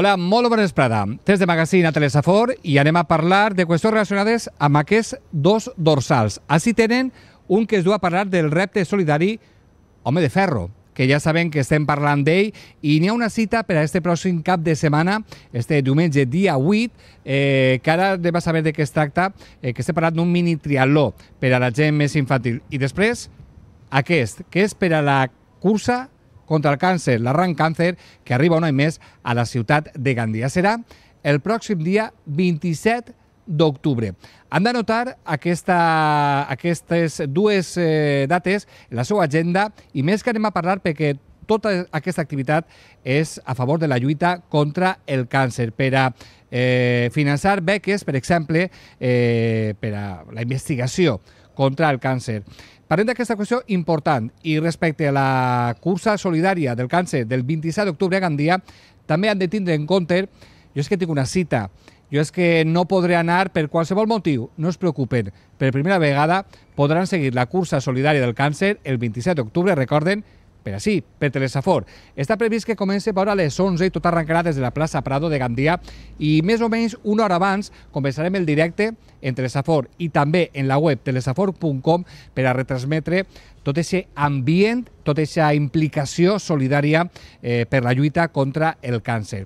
Hola, molt bona esprada. Tens de magazín a Telesafor i anem a parlar de qüestions relacionades amb aquests dos dorsals. Així tenen un que es du a parlar del repte solidari Home de Ferro, que ja saben que estem parlant d'ell, i n'hi ha una cita per a este pròxim cap de setmana, este diumenge dia 8, eh, que ara anem a saber de què es tracta, eh, que estem parlant d'un mini triatló per a la gent més infantil. I després, aquest, que és per a la cursa contra el càncer, l'arran càncer, que arriba un any més a la ciutat de Gandia. Serà el pròxim dia 27 d'octubre. Han de notar aquesta, aquestes dues eh, dates en la seva agenda i més que anem a parlar perquè tota aquesta activitat és a favor de la lluita contra el càncer per a eh, finançar beques, per exemple, eh, per a la investigació contra el càncer. Parlem d'aquesta qüestió important i respecte a la cursa solidària del càncer del 27 d'octubre a Gandia, també han de tindre en compte, jo és que tinc una cita, jo és que no podré anar per qualsevol motiu, no es preocupen. Per primera vegada podran seguir la cursa solidària del càncer el 27 d'octubre, recorden, per així, per Telesafor. Està previst que comence a veure a les 11 i tot arrencarà des de la plaça Prado de Gandia i més o menys una hora abans començarem el directe en Telesafor i també en la web telesafor.com per a retransmetre tot aquest ambient, tota aquesta implicació solidària eh, per la lluita contra el càncer.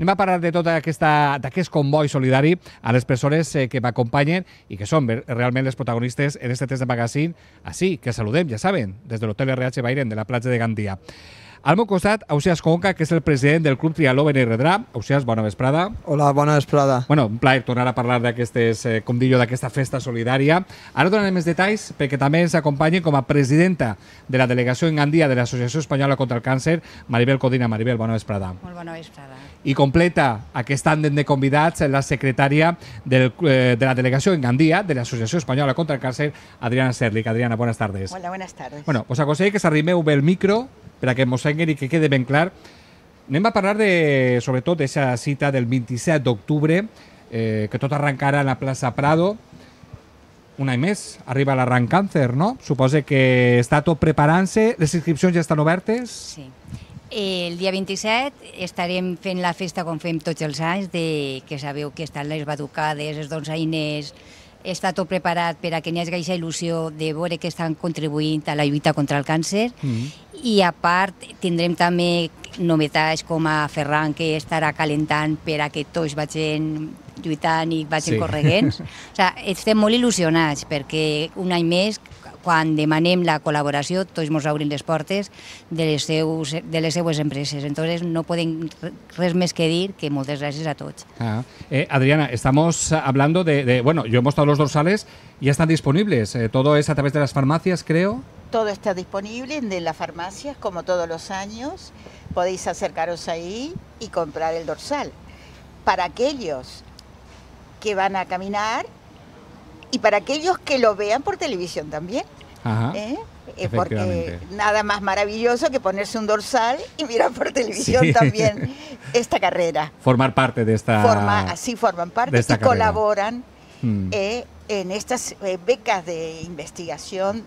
Anem a parlar de tot aquesta, aquest convoi solidari a les persones eh, que m'acompanyen i que són realment les protagonistes en este test de magazine. Així que saludem, ja saben, des de l'Hotel RH Bairen de la platja de Gandia. Al meu costat, Ausias Conca, que és el president del Club Trialó Benirredrà. Ausias, bona vesprada. Hola, bona vesprada. Bueno, un plaer tornar a parlar d'aquestes, eh, com dic d'aquesta festa solidària. Ara donarem més detalls perquè també ens acompanyi com a presidenta de la delegació en Gandia de l'Associació Espanyola contra el Càncer, Maribel Codina. Maribel, bona vesprada. Molt bona vesprada. I completa aquest àndem de convidats la secretària del, eh, de la delegació en Gandia de l'Associació Espanyola contra el Càncer, Adriana Serlic. Adriana, bona tardes. Hola, buenas tardes. Bueno, os aconsell que s'arrimeu bé el micro per a que mossenguen i que quede ben clar. Anem a parlar de, sobretot d'aquesta cita del 27 d'octubre, eh, que tot arrencarà a la plaça Prado. Un any més, arriba l'arrencàncer, no? Suposa que està tot preparant-se, les inscripcions ja estan obertes? Sí. El dia 27 estarem fent la festa com fem tots els anys, de, que sabeu que estan les batucades, les donzaines, està tot preparat per a que n'hi hagi aquesta il·lusió de veure que estan contribuint a la lluita contra el càncer mm -hmm. i a part tindrem també novetats com a Ferran que estarà calentant per a que tots vagin lluitant i vagin sí. correguents. O sigui, estem molt il·lusionats perquè un any més quan demanem la colaboración... tots ens obrim les portes de les, de les Entonces, no pueden res que dir que gracias a todos. Ah. Eh, Adriana, estamos hablando de, bueno, yo he mostrado los dorsales, ya están disponibles, eh, todo es a través de las farmacias, creo. Todo está disponible en las farmacias, como todos los años. Podéis acercaros ahí y comprar el dorsal. Para aquellos que van a caminar y para aquellos que lo vean por televisión también. ¿eh? Eh, porque nada más maravilloso que ponerse un dorsal y mirar por televisión también esta carrera. Formar parte de esta. Forma, así forman parte y colaboran mm. eh, en estas becas de investigación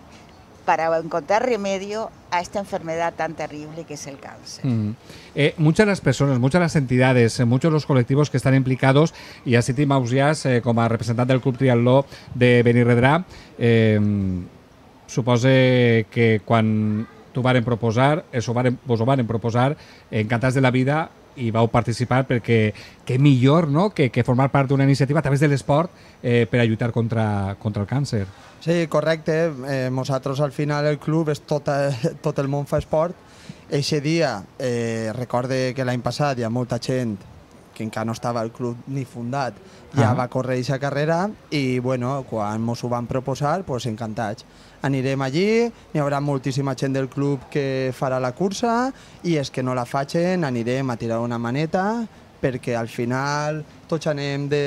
para encontrar remedio a esta enfermedad tan terrible que es el cáncer. Mm. Eh, muchas de las personas, muchas de las entidades, eh, muchos de los colectivos que están implicados, y así City Mausias, eh, como representante del Club Law de Benirredrà, suppose que tú van varen proposar, eso varen, vos vas a proposar, Encantas de la vida, i vau participar perquè què millor no? que, que formar part d'una iniciativa a través de l'esport eh, per a lluitar contra, contra el càncer. Sí, correcte. Eh, nosaltres al final el club és tot, tot el món fa esport. Eixe dia, eh, recorde que l'any passat hi ha molta gent que encara no estava el club ni fundat, ja ah. va córrer aquesta carrera i bueno, quan ens ho van proposar, pues, encantats anirem allí, hi haurà moltíssima gent del club que farà la cursa i és que no la facin anirem a tirar una maneta perquè al final tots anem de,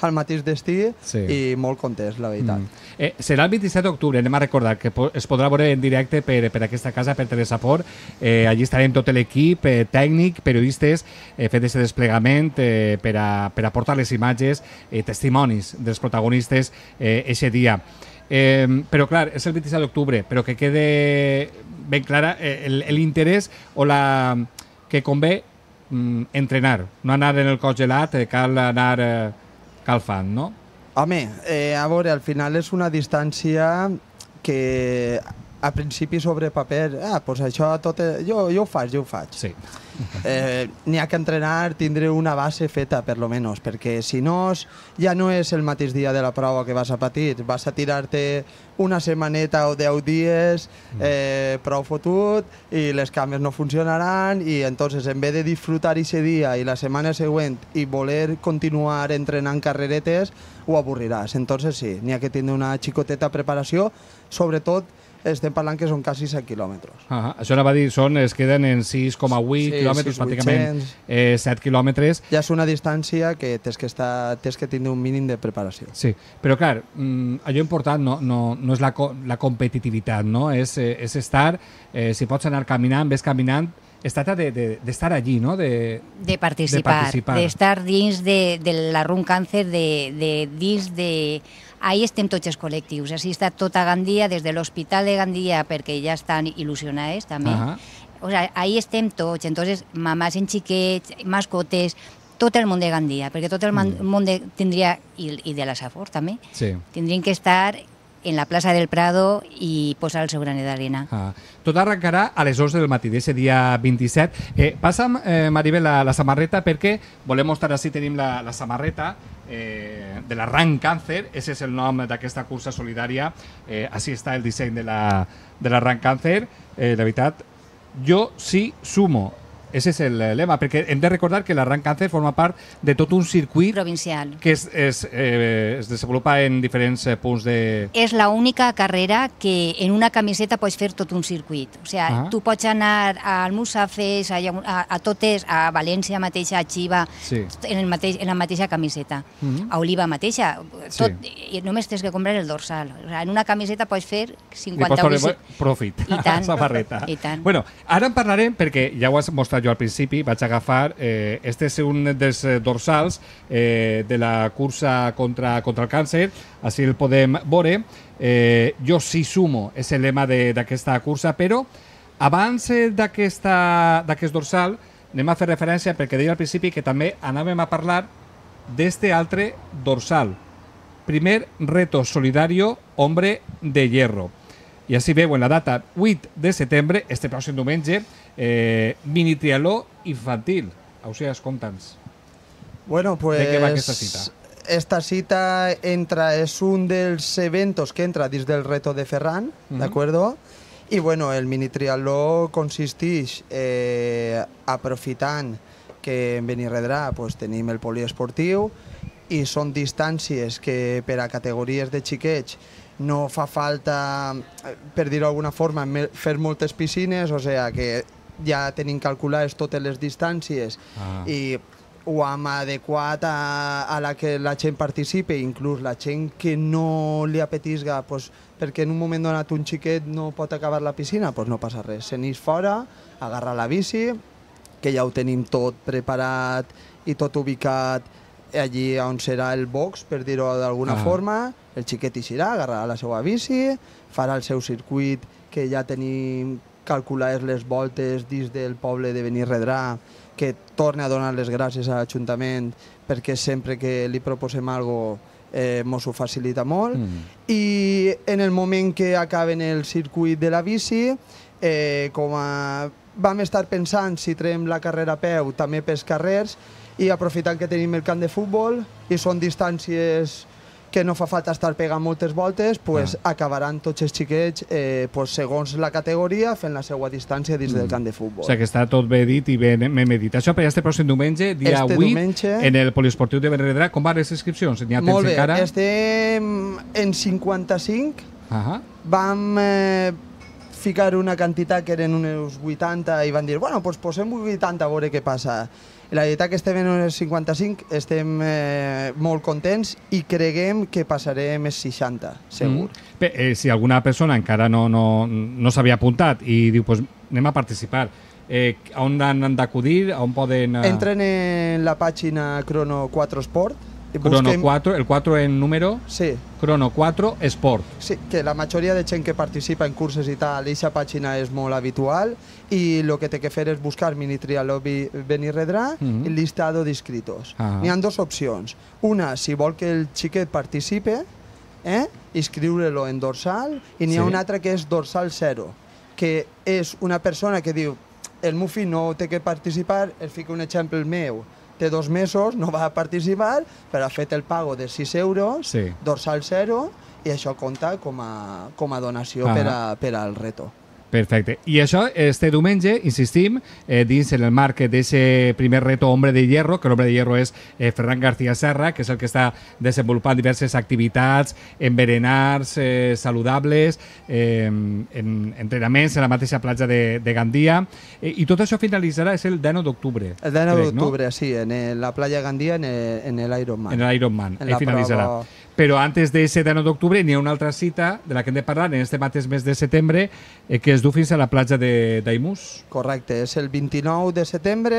al mateix destí sí. i molt contents, la veritat. Mm. Eh, serà el 27 d'octubre, anem a recordar, que po es podrà veure en directe per, per aquesta casa, per Telesaport. Eh, allí estarem tot l'equip, eh, tècnic, periodistes, eh, fent aquest desplegament eh, per, a, per aportar les imatges, eh, testimonis dels protagonistes eh, eixe dia. Eh, pero claro, es el 26 de octubre, pero que quede ben clara eh, el, el interès o la que convé mm, entrenar, no anar en el cos gelat, eh, cal anar eh, calfant, no? Home, eh, a veure, al final és una distància que a principi sobre paper, ah, pues això tot... Jo, jo ho faig, jo ho faig. Sí. Eh, N'hi ha que entrenar, tindre una base feta, per lo menos, perquè si no, ja no és el mateix dia de la prova que vas a patir. Vas a tirar-te una setmaneta o deu dies mm. eh, prou fotut i les cames no funcionaran i entonces en vez de disfrutar ese dia i la setmana següent i voler continuar entrenant carreretes, ho avorriràs. Entonces sí, n'hi ha que tindre una xicoteta preparació, sobretot estem parlant que són quasi 100 quilòmetres. Ah, això anava a dir, són, es queden en 6,8 sí, quilòmetres, 6, pràcticament 800. eh, 7 quilòmetres. Ja és una distància que tens que, estar, tens que tindre un mínim de preparació. Sí, però clar, mm, allò important no, no, no és la, la competitivitat, no? és, eh, és estar, eh, si pots anar caminant, ves caminant, es tracta d'estar de, de, allí, no? De, de participar, d'estar de participar. De estar dins de, de la Run Càncer, de, de, dins de ahí estem tots els col·lectius, així està tota Gandia, des de l'Hospital de Gandia, perquè ja estan il·lusionades també, uh -huh. o sigui, ahí estem tots, entonces mamàs en xiquets, mascotes, tot el món de Gandia, perquè tot el mm. món de, tindria, i, i de la Safor també, sí. tindrien que estar en la plaça del Prado i posar el seu granet d'arena. Ah. Tot arrencarà a les 11 del matí, d'aquest dia 27. Eh, passa'm, eh, Maribel, la, la samarreta perquè volem mostrar així, tenim la, la samarreta eh, de l'Arran Càncer, ese és el nom d'aquesta cursa solidària, eh, així està el disseny de de la, eh, de Càncer, eh, la veritat, jo sí sumo. Ese és el eh, lema, perquè hem de recordar que l'arran càncer forma part de tot un circuit provincial que es, es, eh, es desenvolupa en diferents eh, punts de... És l'única carrera que en una camiseta pots fer tot un circuit. O sigui, ah. tu pots anar al Musafes, a, a, a totes, a València mateixa, a Xiva, sí. en, el mateix, en la mateixa camiseta. Uh mhm. -huh. A Oliva mateixa, tot, sí. només tens que comprar el dorsal. O sigui, en una camiseta pots fer 50 pots profit. I tant. I tant. Bueno, ara en parlarem perquè ja ho has mostrat comentat jo al principi, vaig agafar, eh, este és un dels eh, dorsals eh, de la cursa contra, contra el càncer, així el podem veure. Eh, jo sí sumo, és el lema d'aquesta cursa, però abans eh, d'aquest dorsal anem a fer referència perquè deia al principi que també anàvem a parlar d'este altre dorsal. Primer reto solidario hombre de hierro. I així veuen la data 8 de setembre, este pròxim diumenge, eh, mini trialó infantil. Ausias, escolta'ns. Bueno, pues... De què va aquesta cita? Esta cita entra, és un dels eventos que entra des del reto de Ferran, uh mhm. -huh. d'acord? I bueno, el mini trialó consisteix eh, aprofitant que en Benirredrà pues, tenim el poliesportiu i són distàncies que per a categories de xiquets no fa falta, eh, per dir-ho d'alguna forma, fer moltes piscines, o sigui que ja tenim calculades totes les distàncies ah. i ho hem adequat a, a la que la gent participe, inclús la gent que no li apetisga, pues, perquè en un moment donat un xiquet no pot acabar la piscina, pues no passa res, se n'hi fora, agarra la bici, que ja ho tenim tot preparat i tot ubicat Eh, allí on serà el box, per dir-ho d'alguna ah. forma, el xiquet hi serà, agarrarà la seva bici, farà el seu circuit que ja tenim calculades les voltes dins del poble de Benirredrà, que torna a donar les gràcies a l'Ajuntament perquè sempre que li proposem alguna cosa eh, mos ho facilita molt. Mm. I en el moment que acaben el circuit de la bici, eh, com a... vam estar pensant si trem la carrera a peu també pels carrers, i aprofitant que tenim el camp de futbol i són distàncies que no fa falta estar pegant moltes voltes, pues, ah. acabaran tots els xiquets eh, pues, segons la categoria fent la seva distància dins mm. del camp de futbol. O sigui que està tot bé dit i ben, ben medit. Això per este pròxim diumenge, dia este 8, diumenge, en el Poliesportiu de Benredrà. Com van les inscripcions? N'hi ha temps Molt bé, encara? estem en 55. Ah Vam... Eh, ficar una quantitat que eren uns 80 i van dir, bueno, doncs posem 80 a veure què passa. I la veritat que estem en uns 55, estem eh, molt contents i creguem que passarem els 60, segur. Mm. Bé, eh, si alguna persona encara no, no, no s'havia apuntat i diu, doncs anem a participar, eh, on han d'acudir, on poden... Eh... Entren en la pàgina Crono 4 Sport, Crono 4, el 4 en número. Sí. Crono 4 Sport. Sí, que la majoria de gent que participa en curses i tal, aquesta pàgina és molt habitual i el que té que fer és buscar mini trialó Benirredrà mm -hmm. i listado d'inscritos. Ah. N'hi ha dues opcions. Una, si vol que el xiquet participe, eh? inscriure-lo en dorsal, i n'hi ha sí. una altra que és dorsal 0, que és una persona que diu el meu fill no té que participar, el fico un exemple meu, té dos mesos, no va participar, però ha fet el pago de 6 euros, sí. dorsal 0, i això compta com a, com a donació ah. per, a, per al reto. Perfecte. I això, este diumenge, insistim, eh, dins en el marc d'aquest primer reto Hombre de Hierro, que l'Hombre de Hierro és eh, Ferran García Serra, que és el que està desenvolupant diverses activitats, enverenars eh, saludables, eh, en, entrenaments en la mateixa platja de, de Gandia, eh, i tot això finalitzarà és el 19 d'octubre. El 19 d'octubre, no? sí, en la platja Gandia, en l'Ironman. En l'Ironman, eh, finalitzarà. Prova però antes d'aquest 9 d'octubre n'hi ha una altra cita de la que hem de parlar en este mateix mes de setembre eh, que es du fins a la platja d'Aimús. Correcte, és el 29 de setembre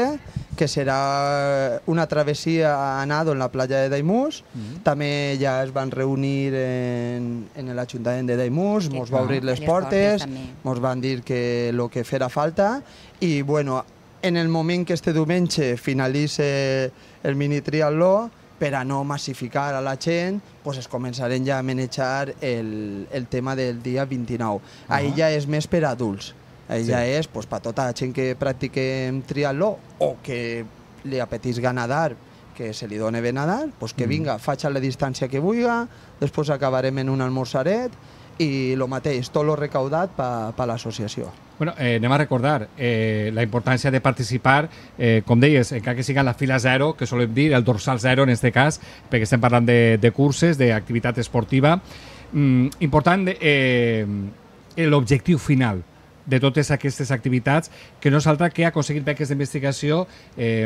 que serà eh, una travessia a Nado en la platja de Daimús. Mm -hmm. També ja es van reunir en, en l'Ajuntament de Daimús, mos va obrir les, portes, mos van dir que el que fera falta i bueno, en el moment que este diumenge finalitza el mini triatló, per a no massificar a la gent, doncs es començaren ja a manejar el, el tema del dia 29. Uh -huh. Ahir ja és més per a adults. Ahir sí. ja és doncs, per a tota la gent que practiquem triatló o que li apetisga nadar que se li done bé nadar, doncs que mm. vinga, faig la distància que vulga, després acabarem en un almorzaret i el mateix, tot el recaudat per pa, l'associació. Bueno, eh, anem a recordar eh, la importància de participar, eh, com deies, encara que siga la fila zero, que solem dir, el dorsal zero en este cas, perquè estem parlant de, de curses, d'activitat esportiva. Mm, important eh, l'objectiu final de totes aquestes activitats, que no és altra que aconseguir beques d'investigació eh,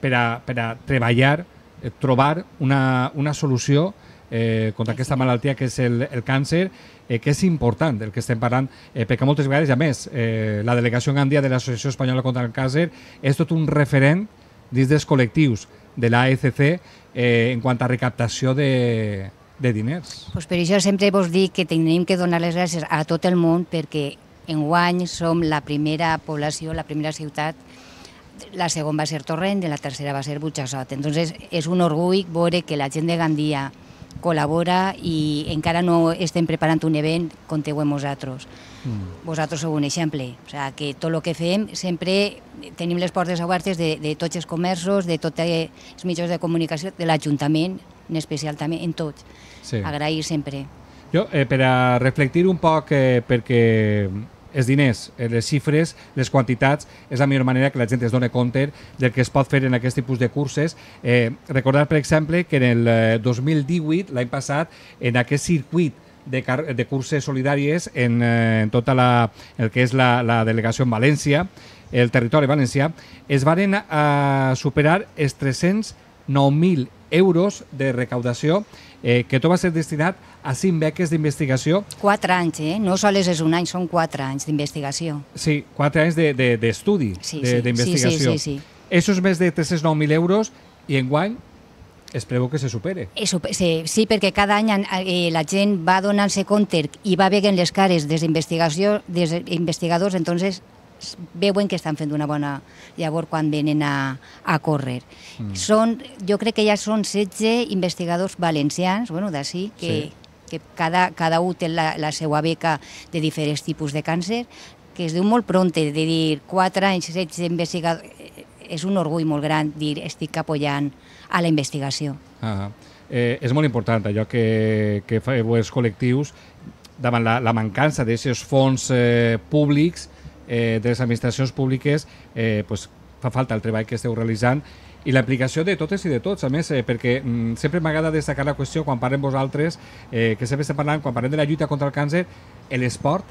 per, a, per a treballar, eh, trobar una, una solució eh, contra aquesta malaltia que és el, el càncer, eh, que és important el que estem parlant, eh, perquè moltes vegades, a més, eh, la delegació Gandia de l'Associació Espanyola contra el Càncer és tot un referent dins dels col·lectius de l'AECC eh, en quant a recaptació de, de diners. Pues per això sempre vos dic que tenim que donar les gràcies a tot el món perquè enguany som la primera població, la primera ciutat la segona va ser Torrent i la tercera va ser Butxassot. Entonces, és un orgull veure que la gent de Gandia, col·labora i encara no estem preparant un event, compteu amb vosaltres. Mm. Vosaltres sou un exemple, o sea, que tot el que fem sempre tenim les portes obertes de, de tots els comerços, de tots els mitjans de comunicació, de l'Ajuntament, en especial també, en tots. Sí. Agrair sempre. Jo, eh, per a reflectir un poc, eh, perquè els diners, eh, les xifres, les quantitats, és la millor manera que la gent es doni compte del que es pot fer en aquest tipus de curses. Eh, recordar, per exemple, que en el 2018, eh, l'any passat, en aquest circuit de, de curses solidàries en, eh, en tota la, el que és la, la delegació en València, el territori valencià, es varen a superar els 309.000 euros de recaudació eh, que tot va ser destinat a cinc beques d'investigació. Quatre anys, eh? No sols és un any, són quatre anys d'investigació. Sí, quatre anys d'estudi, de, de, sí, sí. d'investigació. Sí, sí, sí, sí. Això és més de 309.000 euros i en guany es preveu que se supere. Sí, sí perquè cada any eh, la gent va donant-se compte i va veient les cares dels investigació, investigadors, entonces veuen que estan fent una bona llavor quan venen a, a córrer. Mm. Són, jo crec que ja són 16 investigadors valencians, bueno, d'ací, que, sí. que cada, cada un té la, la seva beca de diferents tipus de càncer, que es diu molt pront de dir 4 anys, 16 investigadors... És un orgull molt gran dir estic apoyant a la investigació. -huh. eh, és molt important allò que, que feu els col·lectius davant la, la mancança d'aquests fons eh, públics eh, de les administracions públiques eh, pues, fa falta el treball que esteu realitzant i la implicació de totes i de tots, a més, eh, perquè mm, sempre m'agrada destacar la qüestió quan parlem vosaltres, eh, que sempre estem parlant, quan parlem de la lluita contra el càncer, l'esport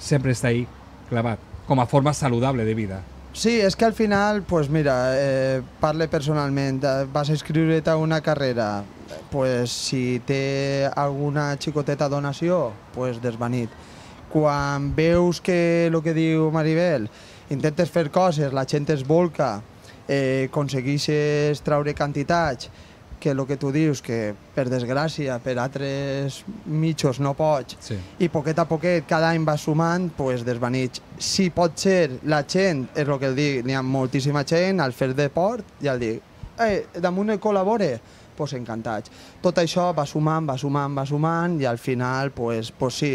sempre està ahí clavat, com a forma saludable de vida. Sí, és que al final, pues mira, eh, parle personalment, eh, vas inscriure't a una carrera, pues si té alguna xicoteta donació, pues desvanit quan veus que el que diu Maribel, intentes fer coses, la gent es volca, eh, aconsegueixes traure quantitats, que el que tu dius, que per desgràcia, per altres mitjos no pots, sí. i poquet a poquet cada any va sumant, pues, desvanits. Si pot ser la gent, és el que el dic, n'hi ha moltíssima gent al fer deport i al dic, eh, damunt el col·labore, pues, encantats. Tot això va sumant, va sumant, va sumant i al final, pues, pues sí,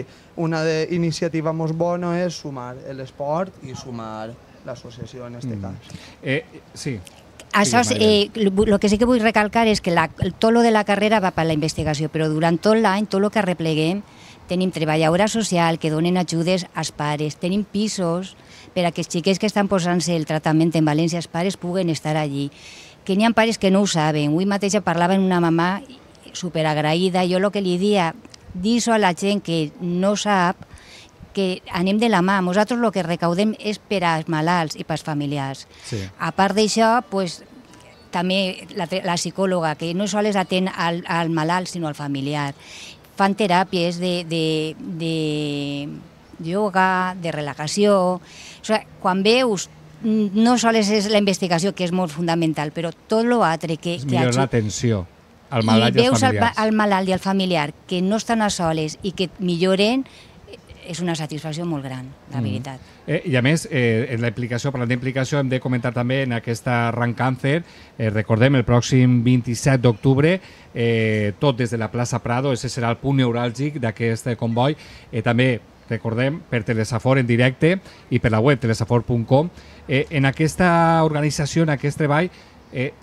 una de iniciativa molt bona és sumar l'esport i sumar l'associació en aquest mm. cas. Eh, eh sí, això, eh, lo que sí que vull recalcar és que la, tot lo de la carrera va per la investigació, però durant tot l'any, tot lo que arrepleguem, tenim treballadora social que donen ajudes als pares, tenim pisos per a que els xiquets que estan posant-se el tractament en València, els pares puguen estar allí que n'hi ha pares que no ho saben. Avui mateix parlava amb una mamà superagraïda. Jo el que li dia, diso a la gent que no sap que anem de la mà. Nosaltres el que recaudem és per als malalts i pels familiars. Sí. A part d'això, pues, també la, la psicòloga, que no sols atén al, al malalt, sinó al familiar. Fan teràpies de, de, de yoga, de relaxació... O sigui, quan veus no només és la investigació, que és molt fundamental, però tot l'altre que... És que millor l'atenció al malalt i, i veus al, malalt i al familiar que no estan a soles i que milloren, és eh, una satisfacció molt gran, la mm. veritat. Eh, I a més, eh, en la implicació, parlant d'implicació, hem de comentar també en aquesta Rancàncer, eh, recordem, el pròxim 27 d'octubre, eh, tot des de la plaça Prado, ese serà el punt neuràlgic d'aquest eh, convoi, eh, també ...recordemos, per Telesafor en directo... ...y per la web telesafor.com. Eh, en aquesta organización, en aquest treball, eh,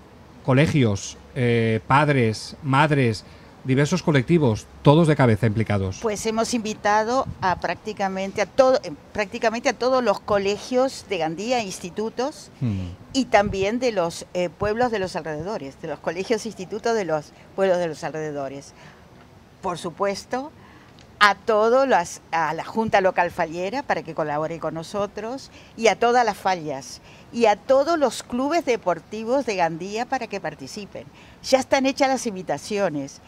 colegios, eh, padres, madres, diversos colectivos, todos de cabeza implicados. Pues hemos invitado a prácticamente a todo, prácticamente a todos los colegios de Gandía, institutos hmm. y también de los pueblos de los alrededores, de los colegios, e institutos de los pueblos de los alrededores. Por supuesto, a todos a la Junta Local Fallera para que colabore con nosotros y a todas las fallas y a todos los clubes deportivos de Gandía para que participen. Ya están hechas las invitaciones.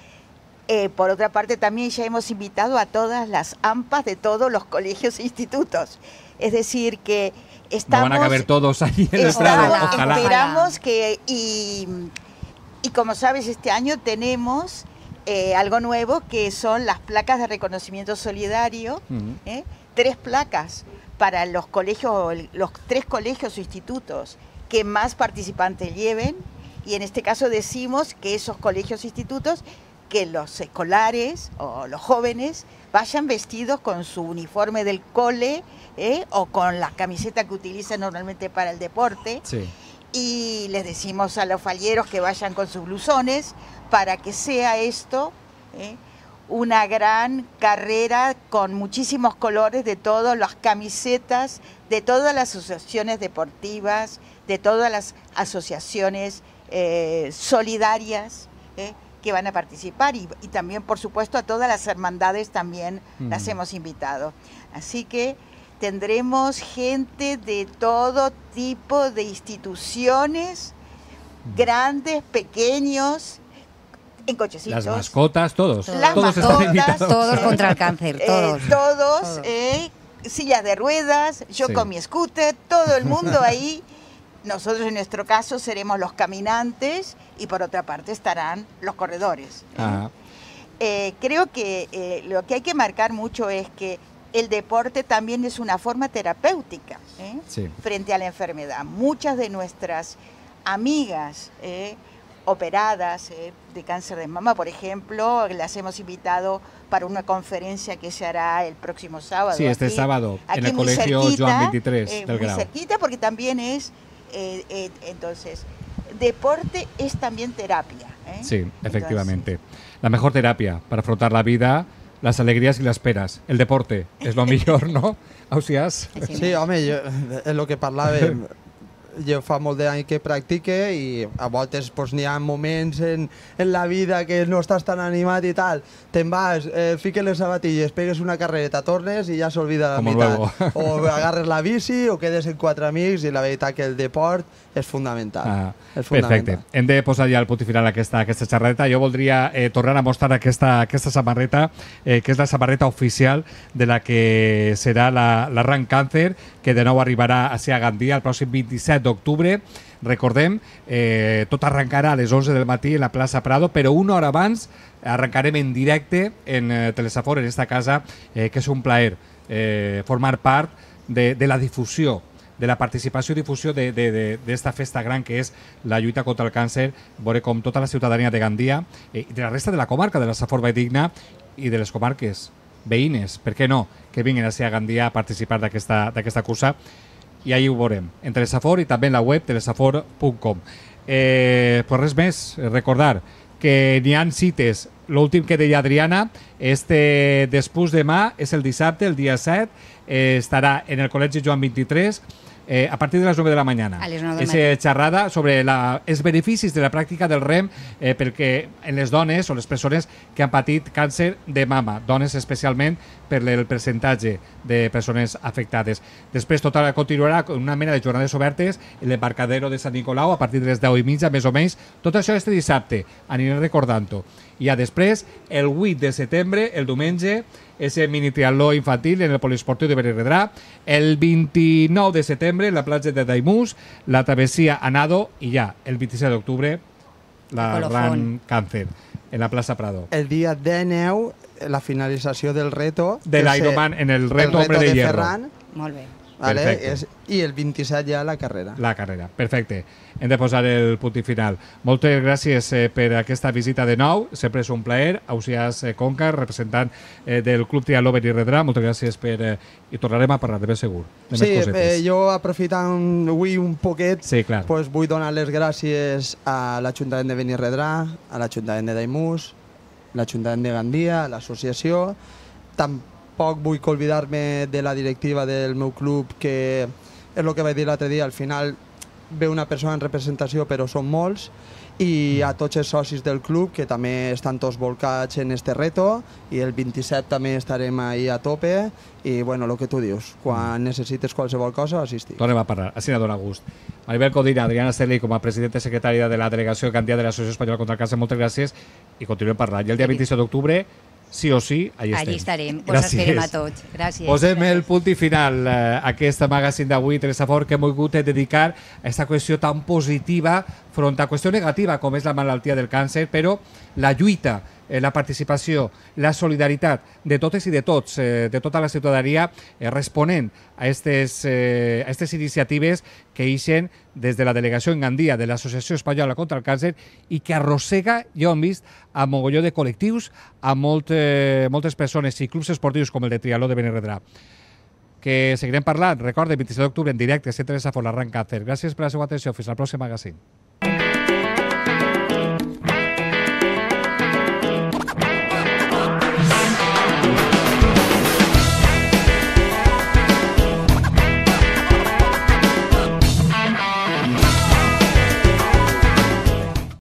Eh, por otra parte, también ya hemos invitado a todas las AMPAs de todos los colegios e institutos. Es decir, que estamos... van a caber todos ahí en el Esperamos que... y como sabes, este año tenemos eh, algo nuevo que son las placas de reconocimiento solidario, ¿eh? tres placas para los colegios, los tres colegios o institutos que más participantes lleven y en este caso decimos que esos colegios e institutos que los escolares o los jóvenes vayan vestidos con su uniforme del cole ¿eh? o con la camiseta que utilizan normalmente para el deporte. Y les decimos a los falleros que vayan con sus blusones para que sea esto ¿eh? una gran carrera con muchísimos colores de todas las camisetas, de todas las asociaciones deportivas, de todas las asociaciones eh, solidarias ¿eh? que van a participar y, también, por supuesto, a todas las hermandades también las hemos invitado. Así que tendremos gente de todo tipo de instituciones, grandes, pequeños, en cochecitos. Las mascotas, todos. Las todos mascotas, Todos contra el cáncer, eh, todos. todos, eh, sillas de ruedas, yo con mi scooter, todo el mundo ahí. Nosotros en nuestro caso seremos los caminantes y por otra parte estarán los corredores. Ah. Eh, creo que lo que hay que marcar mucho es que el deporte también es una forma terapéutica frente a la enfermedad. Muchas de nuestras amigas operadas eh, de cáncer de mama, por ejemplo, las hemos invitado para una conferencia que se hará el próximo sábado. Sí, este sábado, en el colegio Joan 23 eh, muy cerquita porque también es, eh, eh, entonces, deporte es también terapia. Sí, efectivamente. la mejor terapia para afrontar la vida las alegrías y las peras. El deporte es lo mejor, ¿no? Ausias. Sí, hombre, es lo lo que hablaba... jo fa molt d'any que practique i a voltes pues, n'hi ha moments en, en la vida que no estàs tan animat i tal, te'n vas, eh, fiques les sabatilles, pegues una carrereta, tornes i ja s'olvida la Com meitat. O agarres la bici o quedes en quatre amics i la veritat que el deport és fundamental. Ah, és fundamental. Perfecte. Hem de posar ja al punt final aquesta, aquesta xerrareta. Jo voldria eh, tornar a mostrar aquesta, aquesta samarreta, eh, que és la samarreta oficial de la que serà la, la Rank Cancer, que de nou arribarà a Sia Gandia el pròxim 27 d'octubre. Recordem, eh, tot arrencarà a les 11 del matí a la plaça Prado, però una hora abans arrencarem en directe en eh, Telesafor, en esta casa, eh, que és un plaer eh, formar part de, de la difusió de la participació i difusió d'esta festa gran que és la lluita contra el càncer, veure com tota la ciutadania de Gandia eh, i de la resta de la comarca de la Safor Valldigna i de les comarques veïnes, per què no, que vinguin a ser a Gandia a participar d'aquesta cursa i ahir ho veurem. En Telesafor i també en la web telesafor.com. Eh, pues res més, eh, recordar que n'hi han cites. L'últim que deia Adriana, este després demà, és el dissabte, el dia 7, eh, estarà en el Col·legi Joan 23, eh, a partir de les 9 de la mañana. És eh, xerrada sobre la, els beneficis de la pràctica del REM eh, perquè en les dones o les persones que han patit càncer de mama, dones especialment per el percentatge de persones afectades. Després total continuarà amb una mena de jornades obertes en l'embarcadero de Sant Nicolau a partir de les 10 i mitja, més o menys. Tot això este dissabte, aniré recordant-ho. I a després, el 8 de setembre, el diumenge, és el mini triatló infantil en el poliesportiu de Benirredrà. El 29 de setembre, la platja de Daimús, la travessia a Nado i ja, el 26 d'octubre, la Gran Càncer, en la plaça Prado. El dia 19, la finalització del reto... De l'Ironman en el reto, el reto Hombre de, de Hierro. Ferran, molt bé. Vale? És, I el 27 ja la carrera. La carrera, perfecte. Hem de posar el punt final. Moltes gràcies eh, per aquesta visita de nou. Sempre és un plaer. Ausias eh, Conca, representant eh, del Club i Redrà. Moltes gràcies per... Eh, I tornarem a parlar de ben segur. De sí, eh, jo aprofitant avui un poquet, sí, clar. pues, vull donar les gràcies a l'Ajuntament de Benirredrà, a l'Ajuntament de Daimús, l'Ajuntament de Gandia, l'associació, també tampoc vull olvidar-me de la directiva del meu club, que és el que vaig dir l'altre dia, al final ve una persona en representació, però són molts, i a tots els socis del club, que també estan tots volcats en este reto, i el 27 també estarem ahí a tope, i bueno, el que tu dius, quan necessites qualsevol cosa, assistir. Tornem a parlar, així n'adona dona gust. Maribel Codina, Adriana Esteli, com a presidenta i secretària de la delegació de Candia de l'Associació Espanyola contra el Càncer, moltes gràcies, i continuem parlant. I el dia 27 d'octubre sí o sí, allà estem. Allí estarem. Us Gràcies. esperem a tots. Gràcies. Posem Gràcies. el punt i final eh, a eh, aquesta magazine d'avui, Teresa Fort, que hem volgut dedicar a aquesta qüestió tan positiva front a qüestió negativa com és la malaltia del càncer, però la lluita eh, la participació, la solidaritat de totes i de tots, eh, de tota la ciutadania, eh, responent a aquestes eh, a aquestes iniciatives que eixen des de la delegació en Gandia de l'Associació Espanyola contra el Càncer i que arrossega, ja ho hem vist, a mogolló de col·lectius, a molt, eh, moltes persones i clubs esportius com el de Trialó de Benirredrà que seguirem parlant, recorde, 27 d'octubre en directe, a 7 a Forlarran Càcer. Gràcies per la seva atenció. Fins al pròxim magazine.